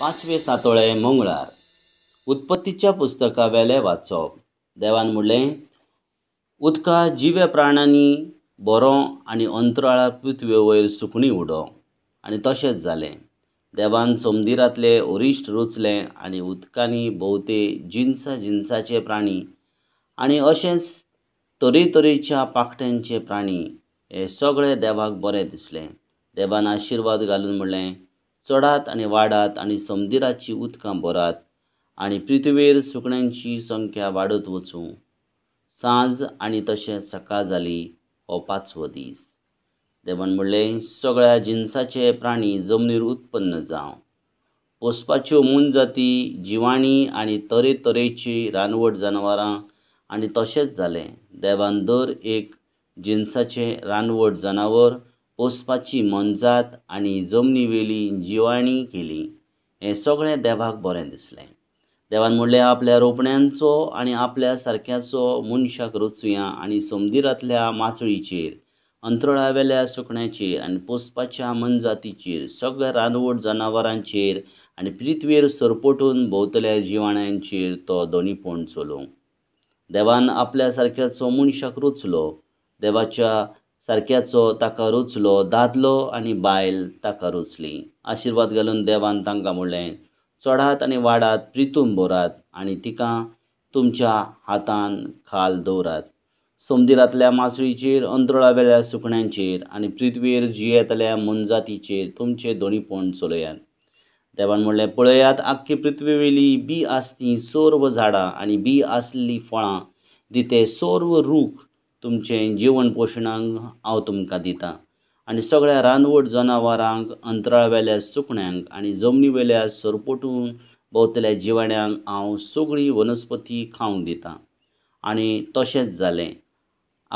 पांचवे सातोळे मंगळार उत्पत्तीच्या वेले वाचप देवान म्हणलें उदका जिवे प्राणांनी बरो आनी अंतराळा वयर सुकणी उडो आनी तशेंच जालें देवान सोमदिरांतले ओरिश्ट रुचले आनी उदकांनी भोवते जिन्सां जिन्साचे प्राणी आनी अशेंच तरेतरेच्या पाकट्यांचे प्राणी हे सगळे देवाक बरें दिसले देवान आशिर्वाद घालून म्हणलें चडात आनी वाडात आनी समदिराची उदकां भरात आनी पृथ्वीर सुकण्यांची संख्या वाडत वचूं सांज आनी तशें सकाळ जाली हो पांचवो दीस देवान म्हणलें सगळ्या जिन्साचे प्राणी जमनीर उत्पन्न जावं पोसपाच्यो मून जाती जिवाणी आनी तरेतरेची रानवट जनावरां आनी तशेंच जालें देवान दर एक जिन्साचें रानवट जनावर पोसपाची मनजात आनी जमनीवेली जिवाणी केली हें सगळें देवाक बरें दिसलें देवान म्हणलें आपल्या रोपण्यांचो आनी आपल्या सारक्याचो मनशाक रचुया आनी समुद्रांतल्या माचळीचेर अंतराळावेल्या सुकण्याचेर आनी पोसपाच्या मनजातीचेर सगळ्या रानवट जनावरांचेर आनी पृथ्वीर सरपटून भोंवतल्या जिवाण्यांचेर तो दोनीपण देवान आपल्या सारक्याचो मनशाक रुचलो देवाच्या सारक्याचो ताका रुचलो दादलो आनी बायल ताका रुचली आशिर्वाद घालून देवान तांकां म्हणलें चडात आनी वाडात प्रितूम भरात आनी तिका तुमच्या हातान खाल दवरात समुद्रांतल्या मासळीचेर वेल्या सुकण्यांचेर आनी पृथ्वीर जियेतल्या मनजातीचेर तुमचे दोनीपण चलयात देवान म्हणलें पळयात आख्खी पृथ्वीवेली बी आस्ती सोर्व झाडां आनी बी आसली फळां दिते सोर्व रूख तुमचें जीवन पोशणांक हांव तुमकां दितां आनी सगळ्या रानवट जनावरांक अंतराळवेल्या सुकण्यांक आनी वेल्या सरपटून भोंवतल्या जिवाण्यांक हांव सगळी वनस्पती खावंक दितां आनी तशेंच जालें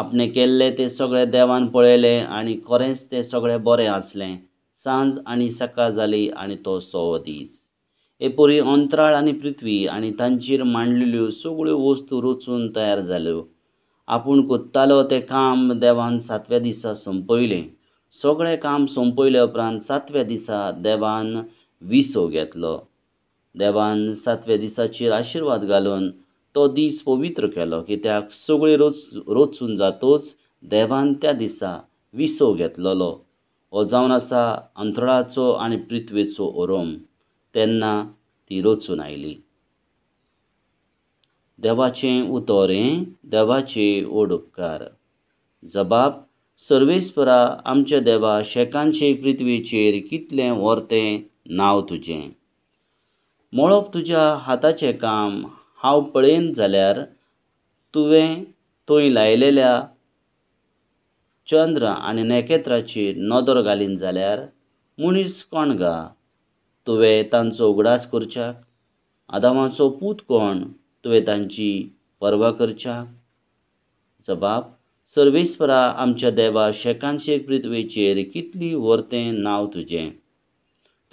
आपणें केल्लें तें सगळें देवान पळयलें आनी खरेंच तें सगळें बरें आसलें सांज आनी सकाळ जाली आनी तो सोव दीस हे पुरी अंतराळ आनी पृथ्वी आनी तांचेर मांडलेल्यो सगळ्यो वस्तू रचून तयार जाल्यो आपूण कोत्तालो तें काम देवान सातव्या दिसा सोंपयलें सगळें काम सोंपयले उपरांत सातव्या दिसा देवान विसो घेतलो देवान सातव्या दिसाचेर आशिर्वाद घालून तो दीस पवित्र केलो कित्याक सगळी रोच रोचून जातोच देवान त्या दिसा विसो घेतलोलो हो जावन आसा अंतराळाचो आनी पृथ्वेचो ओरोम तेन्ना ती रोचून आयली देवाचें उतोरें देवाचे ओडुपकार जबाब सर्वेस्परा आमच्या देवा शेकांचे पृथ्वीचेर कितलें वरते नांव तुजें मोळप तुज्या हाताचें काम हांव पळेन जाल्यार तुवें थंय लायलेल्या चंद्र आनी नखेत्राचेर नदर घालीन जाल्यार मुनीस कोण गा तुवें तांचो उगडास करच्याक आदामाचो पूत कोण तांची पर्वा करच्या जबाब सर्वेस्परा आमच्या देवा शेकांशे पृथ्वेचेर कितली वरते नांव तुजें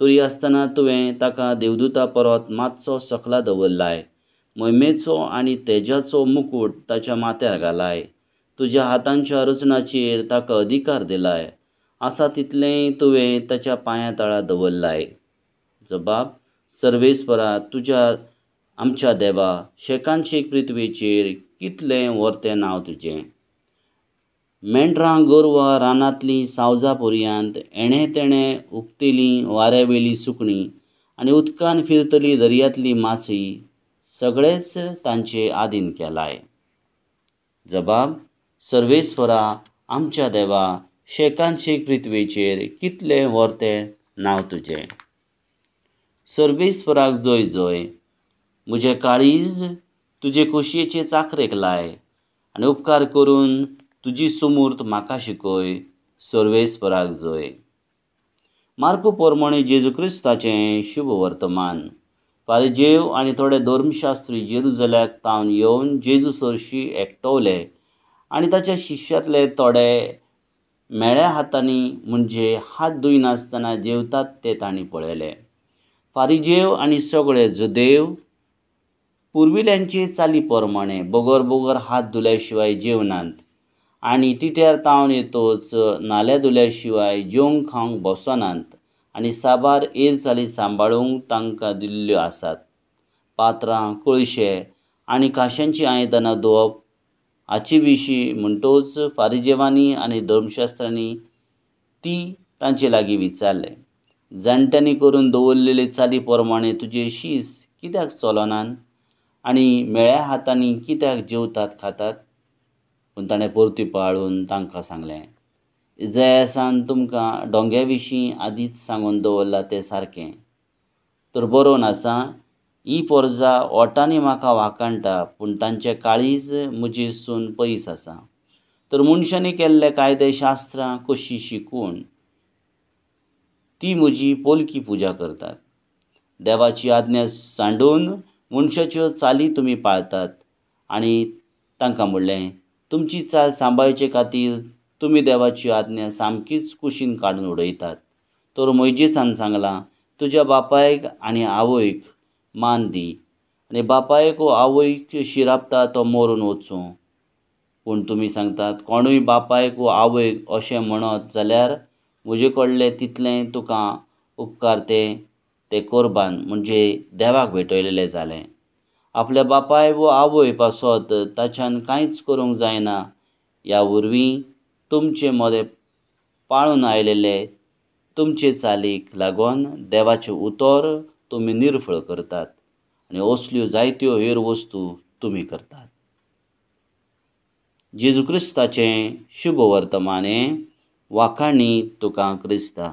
तरी आसतना तुवें ताका देवदूता परत मातसो सकला दवरलाय महिमेचो आनी तेजाचो मुकूट ताच्या माथ्यार घालाय तुज्या हातांच्या रचनाचेर ताका अधिकार दिलाय आसा तितलेंय तुवें ताच्या पांया तळा दवरलाय जबाब सर्वेस्परा तुज्या आमच्या देवा शेकांशी पृथ्वीचेर कितलें वरते नांव तुजें मेंढरां गोरवां रानांतलीं सावजा पर्यंत येणे तेणें उक्तिलीं वाऱ्यावेली सुकणीं आनी उदकान फिरतली दर्यांतली मासी सगळेंच तांचे आदीन केलाय जबाब सर्वेस्वरा आमच्या देवा शेकांशी पृथ्वीचेर कितलें वरते नांव तुजें सर्वेस्वराक जोय जोय म्हजे काळीज तुजे खोशयेचे चाकरेक लाय आनी उपकार करून तुजी सुमूर्त म्हाका शिकय सर्वेस्पराक जोय मार्को पोरमोणे जेजू क्रिस्ताचें शुभ वर्तमान जेव आनी थोडे धर्मशास्त्री जेरुजल्याक तावन येवन जेजू सरशी एकटवले आनी ताच्या शिष्यातले थोडे मेळ्या हातांनी म्हणजे हात धुयनासतना जेवतात ते तांणी पळयले जेव आनी सगळे जुदेव पुर्विल्यांचे चाली बोगर बोगोर बोगर हात धुल्याशिवाय जेवनांत आणि टिट्यार तावन येतोच नाल्या धुल्याशिवाय जेवंक खावंक बसनांत आणि साबार एल चाली सांबाळूंक तांकां दिल्ल्यो आसात पात्रां कळशे आनी काश्यांची आयदनां धुवप हाचे विशीं म्हणटोच फारिजेवांनी आनी धर्मशास्त्रांनी ती तांचे लागीं विचारले जाणट्यांनी करून दवरलेले चाली प्रमाणे तुजे शीस कित्याक चलनान आणि मेळ्या हातांनी कित्याक जेवतात खातात पूण ताणें परती पाळून तांकां सांगलें जयासान तुमकां डोंग्या विशीं आदींच सांगून दवरलां तें सारकें तर बरोवन आसा ही पोरजां ओटांनी म्हाका वाकाणटा पूण तांचे काळीज सून पयस आसा तर मनशांनी केल्ले कायदे शास्त्रां कशीं शिकून ती म्हजी पोलकी पुजा करतात देवाची आज्ञा सांडून मनशाच्यो चाली तुमी पाळतात आनी तांकां म्हणलें तुमची चाल सांबाळचे खातीर तुमी देवाची आज्ञा सामकीच कुशीन काडून उडयतात तर मोयजेसान सांगलां तुज्या बापायक आनी आवयक मान दी आनी बापायक आवयक शिरापता तो मरून वचूं पूण तुमी सांगतात कोणूय बापायक वो आवयक अशें म्हणत जाल्यार म्हजे कडले तितलें तुका उपकार तें तें कोरबान म्हणजे देवाक भेटयलेलें जालें आपल्या बापाय वो आवय पासत ताच्यान कांयच करूंक जायना ह्या वरवीं तुमचे मोदें पाळून आयलेले तुमचे चालीक लागोन देवाचें उतर तुमी निर्फळ करतात आनी असल्यो जायत्यो हेर वस्तू तुमी करतात जेजू क्रिस्ताचें शुभ वर्तमाने वाखाणी तुका क्रिस्ता